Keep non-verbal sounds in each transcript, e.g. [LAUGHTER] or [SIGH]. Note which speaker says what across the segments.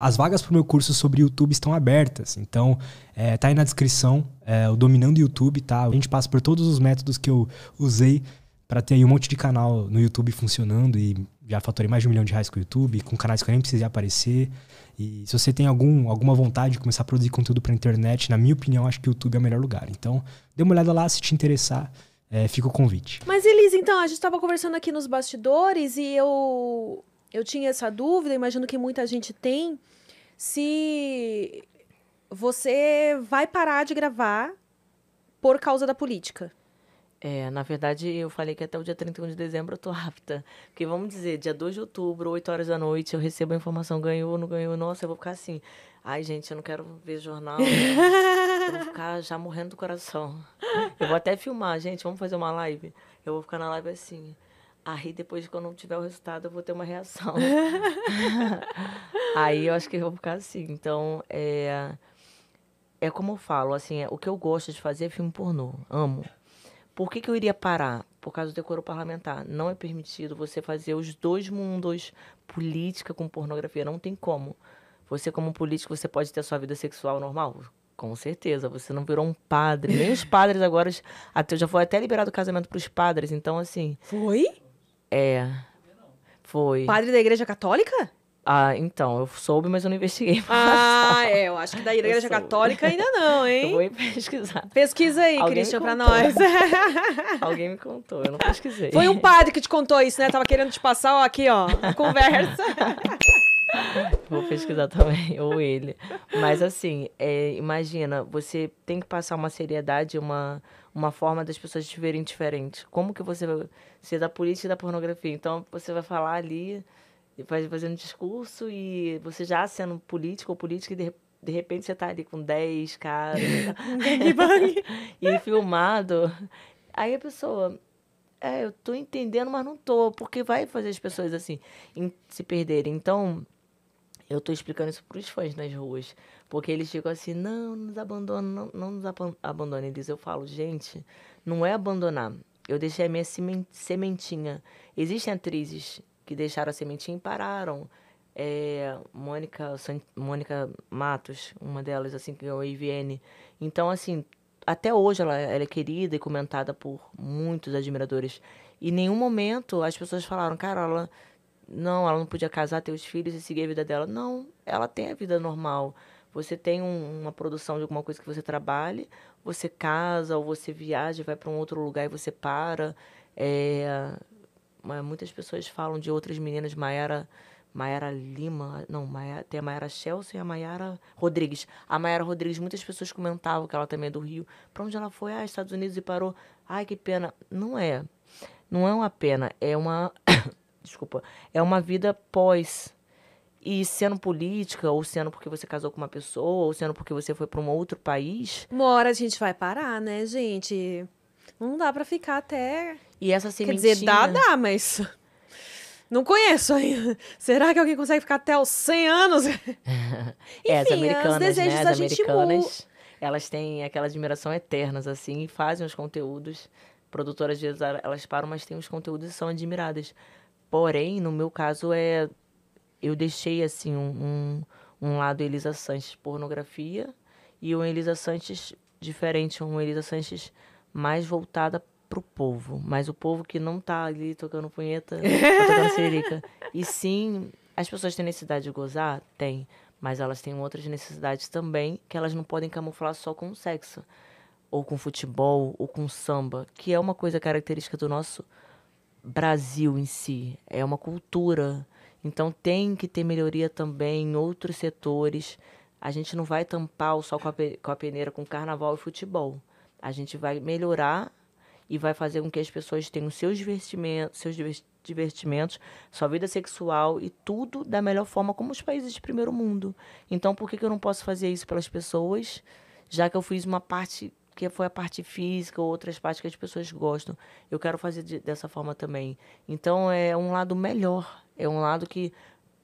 Speaker 1: As vagas para o meu curso sobre YouTube estão abertas, então é, tá aí na descrição é, o Dominando YouTube, tá? A gente passa por todos os métodos que eu usei para ter aí um monte de canal no YouTube funcionando e já faturei mais de um milhão de reais com o YouTube, com canais que eu nem precisei aparecer. E se você tem algum, alguma vontade de começar a produzir conteúdo para internet, na minha opinião, acho que o YouTube é o melhor lugar. Então, dê uma olhada lá se te interessar. É, fica o convite. Mas, Elisa, então, a gente estava conversando aqui nos bastidores e eu eu tinha essa dúvida, imagino que muita gente tem, se você vai parar de gravar por causa da política.
Speaker 2: É, na verdade, eu falei que até o dia 31 de dezembro eu tô apta. Porque vamos dizer, dia 2 de outubro, 8 horas da noite, eu recebo a informação, ganhou, não ganhou, nossa, eu vou ficar assim. Ai, gente, eu não quero ver jornal. Né? eu vou ficar já morrendo do coração. Eu vou até filmar, gente, vamos fazer uma live. Eu vou ficar na live assim. Aí ah, depois, quando tiver o resultado, eu vou ter uma reação. [LAUGHS] aí eu acho que eu vou ficar assim. Então, é. É como eu falo, assim, é, o que eu gosto de fazer é filme pornô. Amo. Por que, que eu iria parar? Por causa do decoro parlamentar. Não é permitido você fazer os dois mundos política com pornografia. Não tem como. Você, como político, você pode ter a sua vida sexual normal? Com certeza. Você não virou um padre. Nem os padres agora. Até, já foi até liberado o casamento para os padres. Então, assim. Foi? É. Foi. Padre
Speaker 1: da Igreja Católica?
Speaker 2: Ah, então, eu soube, mas eu não
Speaker 1: investiguei. [LAUGHS] Ah, é, eu acho que da Igreja eu Católica soube. ainda não, [LAUGHS] hein? Eu vou pesquisar. Pesquisa aí, Alguém Christian, pra nós.
Speaker 2: [LAUGHS] Alguém me contou,
Speaker 1: eu não pesquisei. Foi um padre que te contou isso, né? Tava querendo te passar, ó, aqui, ó, conversa.
Speaker 2: [LAUGHS] Vou pesquisar também, [LAUGHS] ou ele. Mas assim, é, imagina, você tem que passar uma seriedade, uma, uma forma das pessoas te verem diferente. Como que você ser é da política e da pornografia? Então você vai falar ali, vai fazendo discurso e você já sendo político ou política e de, de repente você tá ali com 10 caras
Speaker 1: [LAUGHS]
Speaker 2: e filmado. Aí a pessoa, é, eu tô entendendo, mas não tô, porque vai fazer as pessoas assim se perderem. Então, eu tô explicando isso pros fãs nas ruas. Porque eles ficam assim, não, não nos abandona, não, não nos ab abandona. Eles, eu falo, gente, não é abandonar. Eu deixei a minha sementinha. Existem atrizes que deixaram a sementinha e pararam. É, Mônica, Mônica Matos, uma delas, assim, que ganhou a IVN. Então, assim, até hoje ela, ela é querida e comentada por muitos admiradores. E em nenhum momento as pessoas falaram, cara, ela não, ela não podia casar, ter os filhos e seguir a vida dela. Não, ela tem a vida normal. Você tem um, uma produção de alguma coisa que você trabalhe, você casa ou você viaja, vai para um outro lugar e você para. É, muitas pessoas falam de outras meninas, Mayara, Mayara Lima, não, Mayara, tem a Mayara Chelsea e a Mayara Rodrigues. A Mayara Rodrigues, muitas pessoas comentavam que ela também é do Rio. Para onde ela foi? Ah, Estados Unidos e parou. Ai, que pena. Não é. Não é uma pena, é uma desculpa, é uma vida pós. E sendo política, ou sendo porque você casou com uma pessoa, ou sendo porque você foi para um outro país.
Speaker 1: Uma hora a gente vai parar, né, gente? Não dá para ficar até. E essa sementinha... Quer dizer, dá, dá, mas. [LAUGHS] Não conheço ainda. [LAUGHS] Será que alguém consegue ficar até os 100 anos? [LAUGHS]
Speaker 2: É, Enfim, é, as americanas, os desejos né? As da gente americanas, elas têm aquela admiração eternas, assim, e fazem os conteúdos. Produtoras, vezes, elas param, mas têm os conteúdos e são admiradas. Porém, no meu caso, é eu deixei assim um, um, um lado Elisa Sanches pornografia e um Elisa Sanches diferente, um Elisa Sanches mais voltada pro povo, mas o povo que não tá ali tocando punheta, tá tocando cerica. [LAUGHS] E sim, as pessoas têm necessidade de gozar? Tem. Mas elas têm outras necessidades também que elas não podem camuflar só com sexo. Ou com futebol, ou com samba, que é uma coisa característica do nosso Brasil em si, é uma cultura. Então tem que ter melhoria também em outros setores. A gente não vai tampar o sol com a, peneira com carnaval e futebol. A gente vai melhorar e vai fazer com que as pessoas tenham seus divertimentos, seus divertimentos, sua vida sexual e tudo da melhor forma como os países de primeiro mundo. Então por que, que eu não posso fazer isso pelas pessoas, já que eu fiz uma parte porque foi a parte física ou outras partes que as pessoas gostam. Eu quero fazer de, dessa forma também. Então é um lado melhor, é um lado que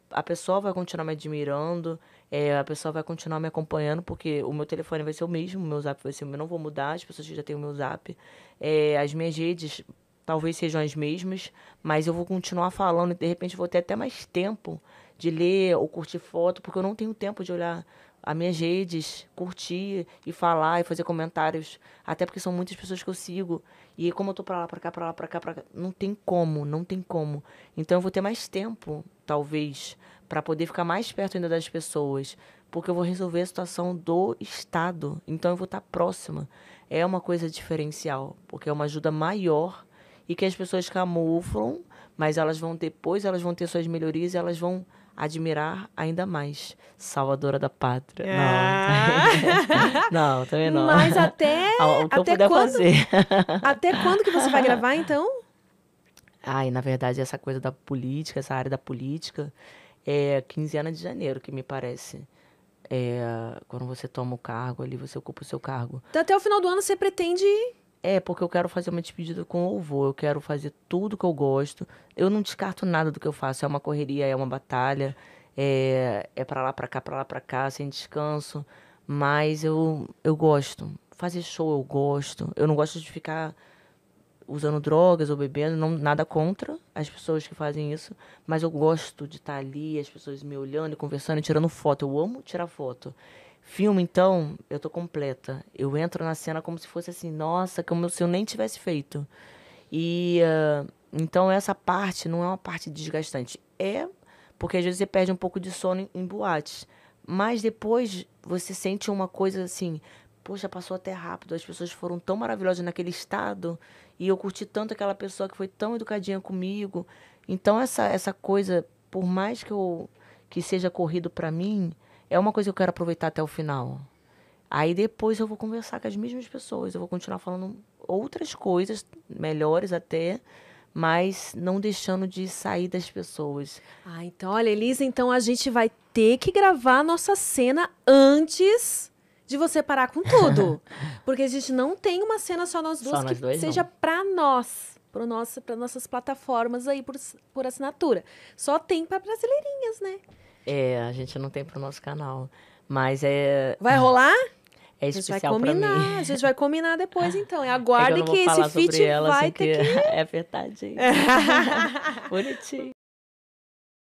Speaker 2: a pessoa vai continuar me admirando, é, a pessoa vai continuar me acompanhando, porque o meu telefone vai ser o mesmo, o meu zap vai ser o mesmo, eu não vou mudar, as pessoas já têm o meu zap. É, as minhas redes talvez sejam as mesmas, mas eu vou continuar falando e de repente vou ter até mais tempo de ler ou curtir foto, porque eu não tenho tempo de olhar as minhas redes, curtir e falar e fazer comentários. Até porque são muitas pessoas que eu sigo. E como eu tô pra lá, pra cá, pra lá, pra cá, pra cá. Não tem como, não tem como. Então eu vou ter mais tempo, talvez, para poder ficar mais perto ainda das pessoas. Porque eu vou resolver a situação do Estado. Então eu vou estar tá próxima. É uma coisa diferencial. Porque é uma ajuda maior e que as pessoas camuflam, mas elas vão depois, elas vão ter suas melhorias, elas vão admirar ainda mais Salvadora da Pátria. É. Não. [LAUGHS] não, também não. Mas até, [LAUGHS] o que até eu puder quando, fazer. [LAUGHS] Até quando que você vai gravar, então? Ai, na verdade, essa coisa da política, essa área da política, é quinzena de janeiro, que me parece. É, quando você toma o cargo ali, você ocupa o seu cargo.
Speaker 1: Então, até o final do ano você pretende
Speaker 2: é, porque eu quero fazer uma despedida com louvor, eu quero fazer tudo que eu gosto. Eu não descarto nada do que eu faço, é uma correria, é uma batalha, é, é para lá, para cá, para lá, para cá, sem descanso. Mas eu, eu gosto. Fazer show eu gosto. Eu não gosto de ficar usando drogas ou bebendo, não, nada contra as pessoas que fazem isso, mas eu gosto de estar tá ali, as pessoas me olhando e conversando e tirando foto. Eu amo tirar foto. Filme, então, eu tô completa. Eu entro na cena como se fosse assim, nossa, como se eu nem tivesse feito. E uh, então essa parte não é uma parte desgastante. É porque às vezes você perde um pouco de sono em, em boates. Mas depois você sente uma coisa assim, poxa, passou até rápido, as pessoas foram tão maravilhosas naquele estado e eu curti tanto aquela pessoa que foi tão educadinha comigo. Então essa essa coisa, por mais que eu que seja corrido para mim, é uma coisa que eu quero aproveitar até o final. Aí depois eu vou conversar com as mesmas pessoas, eu vou continuar falando outras coisas, melhores até, mas não deixando
Speaker 1: de sair das pessoas. Ah, então, olha, Elisa, então a gente vai ter que gravar a nossa cena antes de você parar com tudo. [LAUGHS] porque a gente não tem uma cena só nós duas só nós que dois, seja para nós. Para nosso, nossas plataformas aí por, por assinatura. Só tem para brasileirinhas, né?
Speaker 2: É, a gente não tem pro nosso canal. Mas é. Vai rolar? É especial para mim. A gente
Speaker 1: vai combinar depois, [LAUGHS] então. Aguarde é que, que esse feat vai assim, ter que... que... [LAUGHS] É verdade. É. [LAUGHS] Bonitinho.